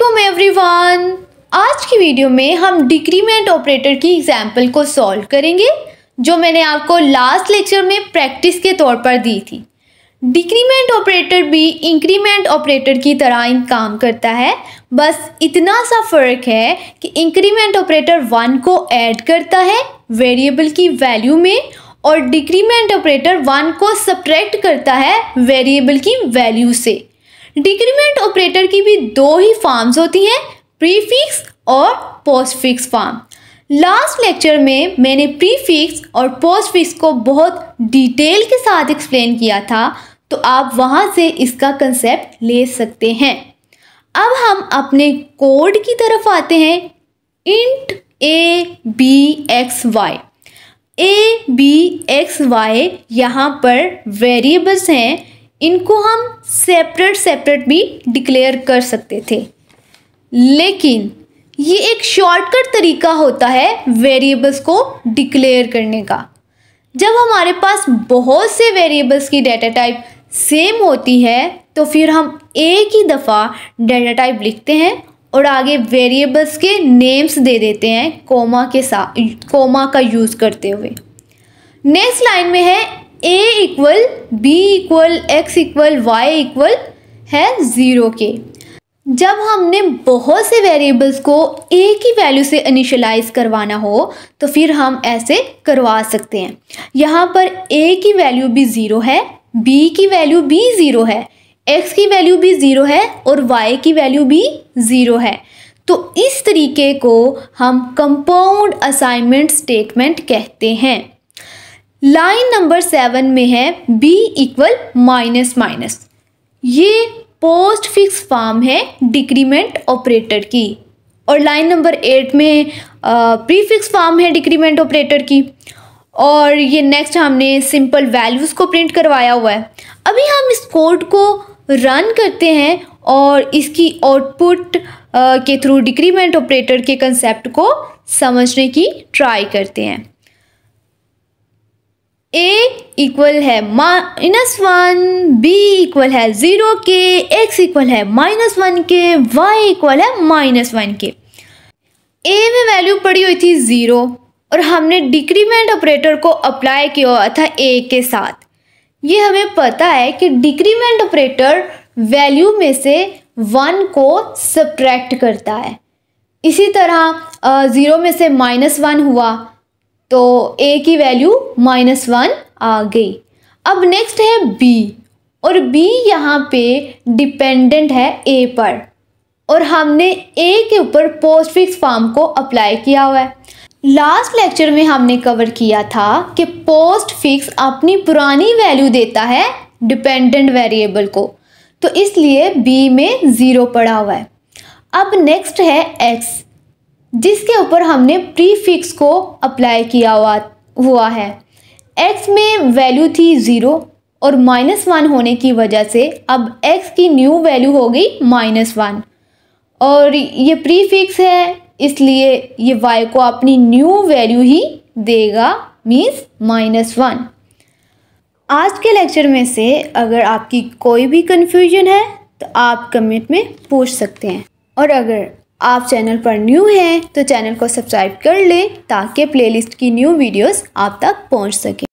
वालेकुम एवरीवन आज की वीडियो में हम डिक्रीमेंट ऑपरेटर की एग्जाम्पल को सॉल्व करेंगे जो मैंने आपको लास्ट लेक्चर में प्रैक्टिस के तौर पर दी थी डिक्रीमेंट ऑपरेटर भी इंक्रीमेंट ऑपरेटर की तरह ही काम करता है बस इतना सा फ़र्क है कि इंक्रीमेंट ऑपरेटर वन को ऐड करता है वेरिएबल की वैल्यू में और डिक्रीमेंट ऑपरेटर वन को सप्रैक्ट करता है वेरिएबल की वैल्यू से डिक्रीमेंट ऑपरेटर की भी दो ही फॉर्म्स होती हैं प्रीफिक्स और पोस्टफिक्स फॉर्म लास्ट लेक्चर में मैंने प्रीफिक्स और पोस्टफिक्स को बहुत डिटेल के साथ एक्सप्लेन किया था तो आप वहाँ से इसका कंसेप्ट ले सकते हैं अब हम अपने कोड की तरफ आते हैं int a b x y a b x y यहाँ पर वेरिएबल्स हैं इनको हम सेपरेट सेपरेट भी डिक्लेयर कर सकते थे लेकिन ये एक शॉर्टकट तरीका होता है वेरिएबल्स को डिक्लेयर करने का जब हमारे पास बहुत से वेरिएबल्स की डेटा टाइप सेम होती है तो फिर हम एक ही दफ़ा डेटा टाइप लिखते हैं और आगे वेरिएबल्स के नेम्स दे देते हैं कोमा के साथ कोमा का यूज़ करते हुए नेक्स्ट लाइन में है a equal b equal x equal y equal है ज़ीरो के जब हमने बहुत से वेरिएबल्स को ए की वैल्यू से इनिशलाइज करवाना हो तो फिर हम ऐसे करवा सकते हैं यहाँ पर ए की वैल्यू भी ज़ीरो है बी की वैल्यू भी ज़ीरो है एक्स की वैल्यू भी ज़ीरो है और वाई की वैल्यू भी ज़ीरो है तो इस तरीके को हम कंपाउंड असाइनमेंट स्टेटमेंट कहते हैं लाइन नंबर सेवन में है b इक्वल माइनस माइनस ये पोस्ट फिक्स फॉर्म है डिक्रीमेंट ऑपरेटर की और लाइन नंबर एट में प्रीफिक्स फॉर्म है डिक्रीमेंट ऑपरेटर की और ये नेक्स्ट हमने सिंपल वैल्यूज़ को प्रिंट करवाया हुआ है अभी हम इस कोड को रन करते हैं और इसकी आउटपुट के थ्रू डिक्रीमेंट ऑपरेटर के कंसेप्ट को समझने की ट्राई करते हैं ए इक्वल है माइनस वन बी इक्वल है ज़ीरो के एक्स इक्वल है माइनस वन के वाई इक्वल है माइनस वन के ए में वैल्यू पड़ी हुई थी ज़ीरो और हमने डिक्रीमेंट ऑपरेटर को अप्लाई किया हुआ था ए के साथ ये हमें पता है कि डिक्रीमेंट ऑपरेटर वैल्यू में से वन को सब्ट्रैक्ट करता है इसी तरह ज़ीरो में से माइनस वन हुआ तो ए की वैल्यू माइनस वन आ गई अब नेक्स्ट है बी और बी यहाँ पे डिपेंडेंट है ए पर और हमने ए के ऊपर पोस्टफिक्स फॉर्म को अप्लाई किया हुआ है लास्ट लेक्चर में हमने कवर किया था कि पोस्ट फिक्स अपनी पुरानी वैल्यू देता है डिपेंडेंट वेरिएबल को तो इसलिए बी में ज़ीरो पड़ा हुआ है अब नेक्स्ट है एक्स जिसके ऊपर हमने प्रीफिक्स को अप्लाई किया हुआ हुआ है एक्स में वैल्यू थी ज़ीरो और माइनस वन होने की वजह से अब एक्स की न्यू वैल्यू हो गई माइनस वन और ये प्रीफिक्स है इसलिए ये वाई को अपनी न्यू वैल्यू ही देगा मीन्स माइनस वन आज के लेक्चर में से अगर आपकी कोई भी कन्फ्यूजन है तो आप कमेंट में पूछ सकते हैं और अगर आप चैनल पर न्यू हैं तो चैनल को सब्सक्राइब कर लें ताकि प्लेलिस्ट की न्यू वीडियोस आप तक पहुंच सकें